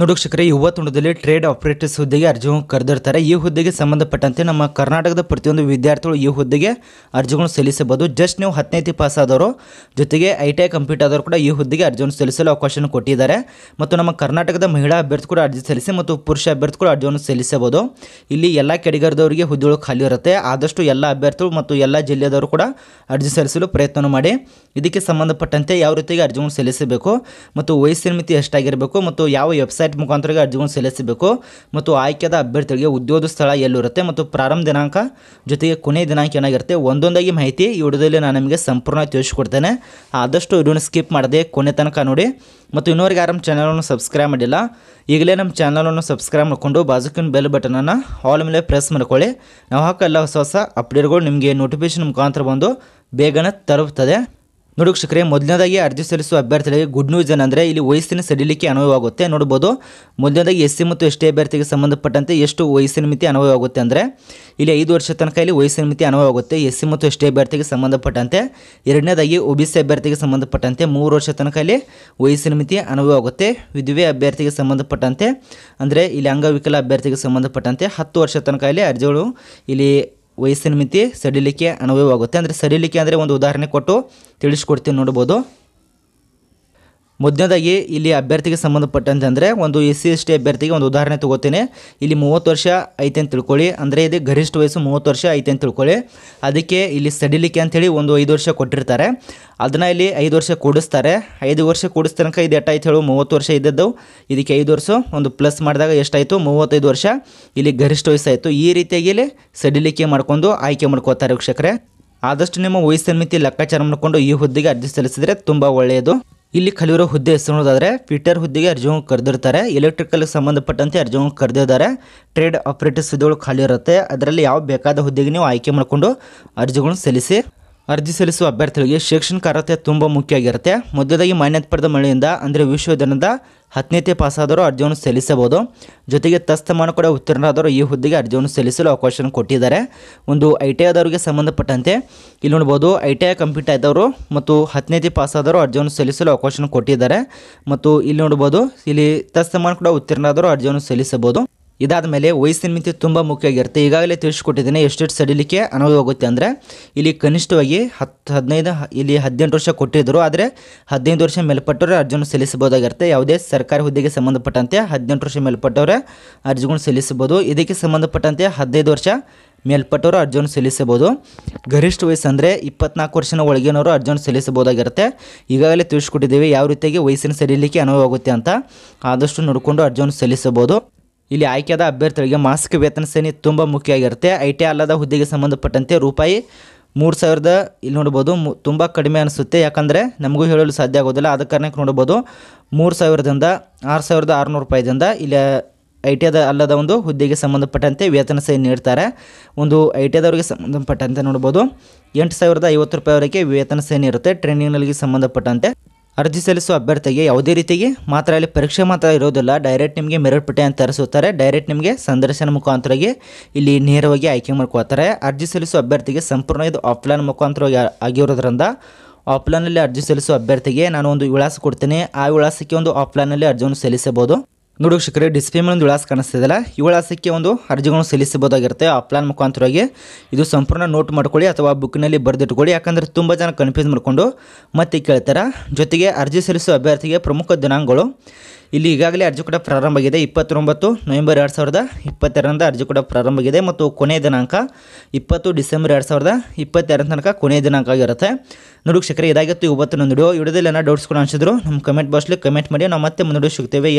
ನೋಡೋಕ್ಷಕರೇ ಯುವ ತುಂಡದಲ್ಲಿ trade operators ಹುದ್ದೆಗೆ ಅರ್ಜಿಗಳನ್ನು ಕರೆದಿರ್ತಾರೆ ಈ ಹುದ್ದೆಗೆ ಸಂಬಂಧಪಟ್ಟಂತೆ ನಮ್ಮ ಕರ್ನಾಟಕದ ಪ್ರತಿಯೊಂದು ವಿದ್ಯಾರ್ಥಿಗಳು ಈ ಹುದ್ದೆಗೆ ಅರ್ಜಿಗಳನ್ನು ಸಲ್ಲಿಸಬಹುದು ಜಸ್ಟ್ ನೀವು ಹತ್ತನೇತಿ ಪಾಸ್ ಆದವರು ಜೊತೆಗೆ ಐ ಟಿ ಐ ಕಂಪ್ಯೂಟರ್ ಆದವರು ಕೂಡ ಈ ಹುದ್ದೆಗೆ ಅರ್ಜಿಯನ್ನು ಸಲ್ಲಿಸಲು ಅವಕಾಶವನ್ನು ಕೊಟ್ಟಿದ್ದಾರೆ ಮತ್ತು ನಮ್ಮ ಕರ್ನಾಟಕದ ಮಹಿಳಾ ಅಭ್ಯರ್ಥಿ ಕೂಡ ಅರ್ಜಿ ಸಲ್ಲಿಸಿ ಮತ್ತು ಪುರುಷ ಅಭ್ಯರ್ಥಿ ಕೂಡ ಅರ್ಜಿಯನ್ನು ಸಲ್ಲಿಸಬಹುದು ಇಲ್ಲಿ ಎಲ್ಲ ಕೆಡಿಗರದವರಿಗೆ ಹುದ್ದೆಗಳು ಖಾಲಿ ಇರುತ್ತೆ ಆದಷ್ಟು ಎಲ್ಲ ಅಭ್ಯರ್ಥಿಗಳು ಮತ್ತು ಎಲ್ಲ ಜಿಲ್ಲೆಯವರು ಕೂಡ ಅರ್ಜಿ ಸಲ್ಲಿಸಲು ಪ್ರಯತ್ನ ಮಾಡಿ ಇದಕ್ಕೆ ಸಂಬಂಧಪಟ್ಟಂತೆ ಯಾವ ರೀತಿಗೆ ಅರ್ಜಿಗಳನ್ನು ಸಲ್ಲಿಸಬೇಕು ಮತ್ತು ವಯಸ್ಸಿನ ಮಿತಿ ಎಷ್ಟಾಗಿರಬೇಕು ಮತ್ತು ಯಾವ ವೆಬ್ಸೈಟ್ ವೆಬ್ಸೈಟ್ ಮುಖಾಂತರ ಅರ್ಜಿಗಳನ್ನು ಸಲ್ಲಿಸಬೇಕು ಮತ್ತು ಆಯ್ಕೆದ ಅಭ್ಯರ್ಥಿಗಳಿಗೆ ಉದ್ಯೋಗ ಸ್ಥಳ ಎಲ್ಲಿರುತ್ತೆ ಮತ್ತು ಪ್ರಾರಂಭ ದಿನಾಂಕ ಜೊತೆಗೆ ಕೊನೆಯ ದಿನಾಂಕ ಏನಾಗಿರುತ್ತೆ ಒಂದೊಂದಾಗಿ ಮಾಹಿತಿ ಈ ವಿಡಿಯೋದಲ್ಲಿ ನಾನು ನಿಮಗೆ ಸಂಪೂರ್ಣ ತಿಳಿಸ್ಕೊಡ್ತೇನೆ ಆದಷ್ಟು ಇದನ್ನು ಸ್ಕಿಪ್ ಮಾಡದೆ ಕೊನೆ ತನಕ ನೋಡಿ ಮತ್ತು ಇನ್ನೊರಿಗೆ ಯಾರು ನಮ್ಮ ಚಾನಲನ್ನು ಸಬ್ಸ್ಕ್ರೈಬ್ ಮಾಡಿಲ್ಲ ಈಗಲೇ ನಮ್ಮ ಚಾನಲನ್ನು ಸಬ್ಸ್ಕ್ರೈಬ್ ಮಾಡಿಕೊಂಡು ಬಾಜುಕಿನ ಬೆಲ್ ಬಟನನ್ನು ಆಲ್ ಮೇಲೆ ಪ್ರೆಸ್ ಮಾಡ್ಕೊಳ್ಳಿ ನಾವು ಹಾಕೋ ಎಲ್ಲ ಹೊಸ ಹೊಸ ಅಪ್ಡೇಟ್ಗಳು ನಿಮಗೆ ನೋಟಿಫಿಕೇಶನ್ ಮುಖಾಂತರ ಬಂದು ಬೇಗನೆ ತರುತ್ತದೆ ನೋಡಿ ವೀಕ್ಷಕರೇ ಮೊದಲನೇದಾಗಿ ಅರ್ಜಿ ಸಲ್ಲಿಸುವ ಅಭ್ಯರ್ಥಿಗಳಿಗೆ ಗುಡ್ ನ್ಯೂಸ್ ಏನಂದರೆ ಇಲ್ಲಿ ವಯಸ್ಸಿನ ಸಡಿಲಿಕೆ ಅನ್ವಯವಾಗುತ್ತೆ ನೋಡ್ಬೋದು ಮೊದಲನೇದಾಗಿ ಎಸ್ ಸಿ ಮತ್ತು ಎಸ್ ಟಿ ಅಭ್ಯರ್ಥಿಗೆ ಸಂಬಂಧಪಟ್ಟಂತೆ ಎಷ್ಟು ವಯಸ್ಸಿನ ಮಿತಿ ಅನ್ವಯವಾಗುತ್ತೆ ಅಂದರೆ ಇಲ್ಲಿ ಐದು ವರ್ಷ ತನಕ ಇಲ್ಲಿ ವಯಸ್ಸಿನ ಮಿತಿ ಅನ್ವಯವಾಗುತ್ತೆ ಎಸ್ ಸಿ ಮತ್ತು ಎಸ್ ಟಿ ಅಭ್ಯರ್ಥಿಗೆ ಸಂಬಂಧಪಟ್ಟಂತೆ ಎರಡನೇದಾಗಿ ಒ ಬಿ ಸಿ ಅಭ್ಯರ್ಥಿಗೆ ಸಂಬಂಧಪಟ್ಟಂತೆ ಮೂರು ವರ್ಷ ತನಕ ಇಲ್ಲಿ ವಯಸ್ಸಿನ ಮಿತಿ ಅನ್ವಯವಾಗುತ್ತೆ ವಿಧವೆ ಅಭ್ಯರ್ಥಿಗೆ ಸಂಬಂಧಪಟ್ಟಂತೆ ಅಂದರೆ ಇಲ್ಲಿ ಅಂಗವಿಕಲ ಅಭ್ಯರ್ಥಿಗೆ ಸಂಬಂಧಪಟ್ಟಂತೆ ಹತ್ತು ವರ್ಷ ತನಕ ಇಲ್ಲಿ ಅರ್ಜಿಗಳು ಇಲ್ಲಿ ವಯಸ್ಸಿನ ಮಿತಿ ಸಡಿಲಿಕ್ಕೆ ಅನುಭವವಾಗುತ್ತೆ ಅಂದರೆ ಸಡಿಲಿಕೆ ಅಂದರೆ ಒಂದು ಉದಾಹರಣೆ ಕೊಟ್ಟು ತಿಳಿಸ್ಕೊಡ್ತೀವಿ ನೋಡ್ಬೋದು ಮೊದಲನೇದಾಗಿ ಇಲ್ಲಿ ಅಭ್ಯರ್ಥಿಗೆ ಸಂಬಂಧಪಟ್ಟಂತೆ ಅಂದರೆ ಒಂದು ಎಸ್ ಸಿ ಎಸ್ ಟಿ ಅಭ್ಯರ್ಥಿಗೆ ಒಂದು ಉದಾಹರಣೆ ತೊಗೋತೀನಿ ಇಲ್ಲಿ ಮೂವತ್ತು ವರ್ಷ ಐತೆ ಅಂತ ತಿಳ್ಕೊಳ್ಳಿ ಅಂದರೆ ಇದು ಗರಿಷ್ಠ ವಯಸ್ಸು ಮೂವತ್ತು ವರ್ಷ ಐತೆ ಅಂತ ತಿಳ್ಕೊಳ್ಳಿ ಅದಕ್ಕೆ ಇಲ್ಲಿ ಸಡಿಲಿಕೆ ಅಂಥೇಳಿ ಒಂದು ಐದು ವರ್ಷ ಕೊಟ್ಟಿರ್ತಾರೆ ಅದನ್ನು ಇಲ್ಲಿ ಐದು ವರ್ಷ ಕೂಡಿಸ್ತಾರೆ ಐದು ವರ್ಷ ಕೂಡಿಸ್ತ ತನಕ ಇದು ಎಟ್ಟಾಯ್ತು ಹೇಳು ಮೂವತ್ತು ವರ್ಷ ಇದ್ದದ್ದು ಇದಕ್ಕೆ ಐದು ವರ್ಷ ಒಂದು ಪ್ಲಸ್ ಮಾಡಿದಾಗ ಎಷ್ಟಾಯಿತು ಮೂವತ್ತೈದು ವರ್ಷ ಇಲ್ಲಿ ಗರಿಷ್ಠ ವಯಸ್ಸಾಯಿತು ಈ ರೀತಿಯಾಗಿ ಇಲ್ಲಿ ಸಡಿಲಿಕೆ ಮಾಡಿಕೊಂಡು ಆಯ್ಕೆ ಮಾಡ್ಕೋತಾರೆ ವೀಕ್ಷಕರೇ ಆದಷ್ಟು ನಿಮ್ಮ ವಯಸ್ಸಿನ ಮಿತಿ ಲೆಕ್ಕಾಚಾರ ಮಾಡಿಕೊಂಡು ಈ ಹುದ್ದೆಗೆ ಅರ್ಜಿ ಸಲ್ಲಿಸಿದರೆ ತುಂಬ ಒಳ್ಳೆಯದು ಇಲ್ಲಿ ಖಾಲಿರೋ ಹುದ್ದೆ ಹೆಸರು ನೋಡೋದಾದ್ರೆ ಫಿಟರ್ ಹುದ್ದೆಗೆ ಅರ್ಜಿಗಳು ಕರೆದಿರ್ತಾರೆ ಎಲೆಕ್ಟ್ರಿಕಲ್ ಸಂಬಂಧಪಟ್ಟಂತೆ ಅರ್ಜಿಗಳು ಕರೆದಿದ್ದಾರೆ ಟ್ರೇಡ್ ಆಪರೇಟರ್ಸ್ ಹುದ್ದೆಗಳು ಖಾಲಿ ಇರುತ್ತೆ ಅದರಲ್ಲಿ ಯಾವ ಬೇಕಾದ ಹುದ್ದೆಗೆ ನೀವು ಆಯ್ಕೆ ಮಾಡಿಕೊಂಡು ಅರ್ಜಿಗಳನ್ನು ಸಲ್ಲಿಸಿ ಅರ್ಜಿ ಸಲ್ಲಿಸುವ ಅಭ್ಯರ್ಥಿಗಳಿಗೆ ಶೈಕ್ಷಣಿಕ ಅರ್ಹತೆ ತುಂಬ ಮುಖ್ಯ ಆಗಿರುತ್ತೆ ಮೊದಲಾಗಿ ಮಾನ್ಯತೆ ಪಡೆದ ಮಳೆಯಿಂದ ಅಂದರೆ ವಿಶ್ವವಿದ್ಯಾಲಯದ ಹತ್ತನೇತೆ ಪಾಸಾದರೂ ಅರ್ಜಿಯನ್ನು ಸಲ್ಲಿಸಬಹುದು ಜೊತೆಗೆ ತಸ್ತಮಾನ ಕೂಡ ಉತ್ತೀರ್ಣರಾದರೂ ಈ ಹುದ್ದೆಗೆ ಅರ್ಜಿಯನ್ನು ಸಲ್ಲಿಸಲು ಅವಕಾಶ ಕೊಟ್ಟಿದ್ದಾರೆ ಒಂದು ಐ ಟಿ ಆದವರಿಗೆ ಸಂಬಂಧಪಟ್ಟಂತೆ ಇಲ್ಲಿ ನೋಡ್ಬೋದು ಐ ಟಿ ಐ ಕಂಪ್ಲೀಟ್ ಆದವರು ಮತ್ತು ಹತ್ತನೇತೆ ಪಾಸಾದರೂ ಅರ್ಜಿಯನ್ನು ಸಲ್ಲಿಸಲು ಅವಕಾಶ ಕೊಟ್ಟಿದ್ದಾರೆ ಮತ್ತು ಇಲ್ಲಿ ನೋಡ್ಬೋದು ಇಲ್ಲಿ ತಸ್ತಮಾನ ಕೂಡ ಉತ್ತೀರ್ಣರಾದರೂ ಅರ್ಜಿಯನ್ನು ಸಲ್ಲಿಸಬಹುದು ಇದಾದ ಮೇಲೆ ವಯಸ್ಸಿನ ಮಿತಿ ತುಂಬ ಆಗಿರುತ್ತೆ ಈಗಾಗಲೇ ತಿಳಿಸ್ಕೊಟ್ಟಿದ್ದೀನಿ ಎಸ್ಟೇಟ್ ಸಡಿಲಿಕೆ ಅನುವಾಗುತ್ತೆ ಅಂದರೆ ಇಲ್ಲಿ ಕನಿಷ್ಠವಾಗಿ ಹತ್ತು ಹದಿನೈದು ಇಲ್ಲಿ ಹದಿನೆಂಟು ವರ್ಷ ಕೊಟ್ಟಿದ್ದರು ಆದರೆ ಹದಿನೈದು ವರ್ಷ ಮೇಲ್ಪಟ್ಟವರು ಅರ್ಜಿಯನ್ನು ಸಲ್ಲಿಸಬಹುದಾಗಿರುತ್ತೆ ಯಾವುದೇ ಸರ್ಕಾರಿ ಹುದ್ದೆಗೆ ಸಂಬಂಧಪಟ್ಟಂತೆ ಹದಿನೆಂಟು ವರ್ಷ ಮೇಲ್ಪಟ್ಟವರೇ ಅರ್ಜಿಗಳನ್ನು ಸಲ್ಲಿಸಬಹುದು ಇದಕ್ಕೆ ಸಂಬಂಧಪಟ್ಟಂತೆ ಹದಿನೈದು ವರ್ಷ ಮೇಲ್ಪಟ್ಟವರು ಅರ್ಜಿಯನ್ನು ಸಲ್ಲಿಸಬಹುದು ಗರಿಷ್ಠ ವಯಸ್ಸು ಅಂದರೆ ಇಪ್ಪತ್ನಾಲ್ಕು ವರ್ಷನ ಒಳಗಿನವರು ಅರ್ಜಿಯನ್ನು ಸಲ್ಲಿಸಬಹುದಾಗಿರುತ್ತೆ ಈಗಾಗಲೇ ತಿಳಿಸ್ಕೊಟ್ಟಿದ್ದೀವಿ ಯಾವ ರೀತಿಯಾಗಿ ವಯಸ್ಸಿನ ಸಡಿಲಿಕೆ ಆಗುತ್ತೆ ಅಂತ ಆದಷ್ಟು ನೋಡಿಕೊಂಡು ಅರ್ಜಿಯನ್ನು ಸಲ್ಲಿಸಬಹುದು ಇಲ್ಲಿ ಆಯ್ಕೆಯಾದ ಅಭ್ಯರ್ಥಿಗಳಿಗೆ ಮಾಸಿಕ ವೇತನ ಸೇನೆ ತುಂಬ ಮುಖ್ಯ ಆಗಿರುತ್ತೆ ಐ ಟಿ ಅಲ್ಲದ ಹುದ್ದೆಗೆ ಸಂಬಂಧಪಟ್ಟಂತೆ ರೂಪಾಯಿ ಮೂರು ಸಾವಿರದ ಇಲ್ಲಿ ನೋಡ್ಬೋದು ತುಂಬ ಕಡಿಮೆ ಅನಿಸುತ್ತೆ ಯಾಕಂದರೆ ನಮಗೂ ಹೇಳಲು ಸಾಧ್ಯ ಆಗೋದಿಲ್ಲ ಆದ ಕಾರಣಕ್ಕೆ ನೋಡ್ಬೋದು ಮೂರು ಸಾವಿರದಿಂದ ಆರು ಸಾವಿರದ ಆರುನೂರು ರೂಪಾಯಿದಿಂದ ಇಲ್ಲಿ ಐ ಟಿ ಅದ ಅಲ್ಲದ ಒಂದು ಹುದ್ದೆಗೆ ಸಂಬಂಧಪಟ್ಟಂತೆ ವೇತನ ಸಹಿ ನೀಡ್ತಾರೆ ಒಂದು ಐ ಟಿ ಐದವರಿಗೆ ಸಂಬಂಧಪಟ್ಟಂತೆ ನೋಡ್ಬೋದು ಎಂಟು ಸಾವಿರದ ಐವತ್ತು ರೂಪಾಯಿವರೆಗೆ ವೇತನ ಸಹಿ ನೀಡುತ್ತೆ ಟ್ರೈನಿಂಗ್ನಲ್ಲಿ ಸಂಬಂಧಪಟ್ಟಂತೆ ಅರ್ಜಿ ಸಲ್ಲಿಸುವ ಅಭ್ಯರ್ಥಿಗೆ ಯಾವುದೇ ರೀತಿಗೆ ಮಾತ್ರ ಅಲ್ಲಿ ಪರೀಕ್ಷೆ ಮಾತ್ರ ಇರೋದಿಲ್ಲ ಡೈರೆಕ್ಟ್ ನಿಮಗೆ ಮೆರಿಟ್ ಪಟ್ಟಿ ಅಂತ ತರಿಸುತ್ತಾರೆ ಡೈರೆಕ್ಟ್ ನಿಮಗೆ ಸಂದರ್ಶನ ಮುಖಾಂತರವಾಗಿ ಇಲ್ಲಿ ನೇರವಾಗಿ ಆಯ್ಕೆ ಮಾಡ್ಕೋತಾರೆ ಅರ್ಜಿ ಸಲ್ಲಿಸುವ ಅಭ್ಯರ್ಥಿಗೆ ಸಂಪೂರ್ಣ ಇದು ಆಫ್ಲೈನ್ ಮುಖಾಂತರವಾಗಿ ಆಗಿರೋದ್ರಿಂದ ಆಫ್ಲೈನಲ್ಲಿ ಅರ್ಜಿ ಸಲ್ಲಿಸುವ ಅಭ್ಯರ್ಥಿಗೆ ನಾನು ಒಂದು ವಿಳಾಸ ಕೊಡ್ತೀನಿ ಆ ವಿಳಾಸಕ್ಕೆ ಒಂದು ಆಫ್ಲೈನಲ್ಲಿ ಅರ್ಜಿಯನ್ನು ಸಲ್ಲಿಸಬಹುದು ನೋಡಿ ವೀಕ್ಷಕರೇ ಡಿಸ್ಪ್ಲೇ ಮೇಲೆ ಒಂದು ವಿಳಾಸ ಕಾಣಿಸ್ತಿದೆಯಲ್ಲ ಈ ವಿಳಾಸಕ್ಕೆ ಒಂದು ಅರ್ಜಿಗಳನ್ನು ಸಲ್ಲಿಸಬಹುದಾಗಿರುತ್ತೆ ಆ ಪ್ಲಾನ್ ಮುಖಾಂತರವಾಗಿ ಇದು ಸಂಪೂರ್ಣ ನೋಟ್ ಮಾಡ್ಕೊಳ್ಳಿ ಅಥವಾ ಬುಕ್ನಲ್ಲಿ ಬರೆದಿಟ್ಕೊಳ್ಳಿ ಯಾಕಂದರೆ ತುಂಬ ಜನ ಕನ್ಫ್ಯೂಸ್ ಮಾಡಿಕೊಂಡು ಮತ್ತೆ ಕೇಳ್ತಾರೆ ಜೊತೆಗೆ ಅರ್ಜಿ ಸಲ್ಲಿಸುವ ಅಭ್ಯರ್ಥಿಗೆ ಪ್ರಮುಖ ದಿನಾಂಕಗಳು ಇಲ್ಲಿ ಈಗಾಗಲೇ ಅರ್ಜಿ ಕೂಡ ಆಗಿದೆ ಇಪ್ಪತ್ತೊಂಬತ್ತು ನವೆಂಬರ್ ಎರಡು ಸಾವಿರದ ಇಪ್ಪತ್ತೆರಡರಿಂದ ಅರ್ಜಿ ಕೂಡ ಆಗಿದೆ ಮತ್ತು ಕೊನೆಯ ದಿನಾಂಕ ಇಪ್ಪತ್ತು ಡಿಸೆಂಬರ್ ಎರಡು ಸಾವಿರದ ಇಪ್ಪತ್ತೆರಡರ ತನಕ ಕೊನೆಯ ದಿನಾಂಕ ಆಗಿರುತ್ತೆ ನೋಡಿ ವೀಕ್ಷಕರೇ ಇದಾಗಿತ್ತು ಇವತ್ತು ಒಂದು ವಿಡಿಯೋ ಡೌಟ್ಸ್ ಕೂಡ ಅನಿಸಿದ್ರು ನಮ್ಮ ಕಮೆಂಟ್ ಬಾಕ್ಸ್ಲಿ ಕಮೆಂಟ್ ಮಾಡಿ ನಾವು ಮತ್ತೆ ಮುಂದೆ ಸಿಗ್ತೇವೆ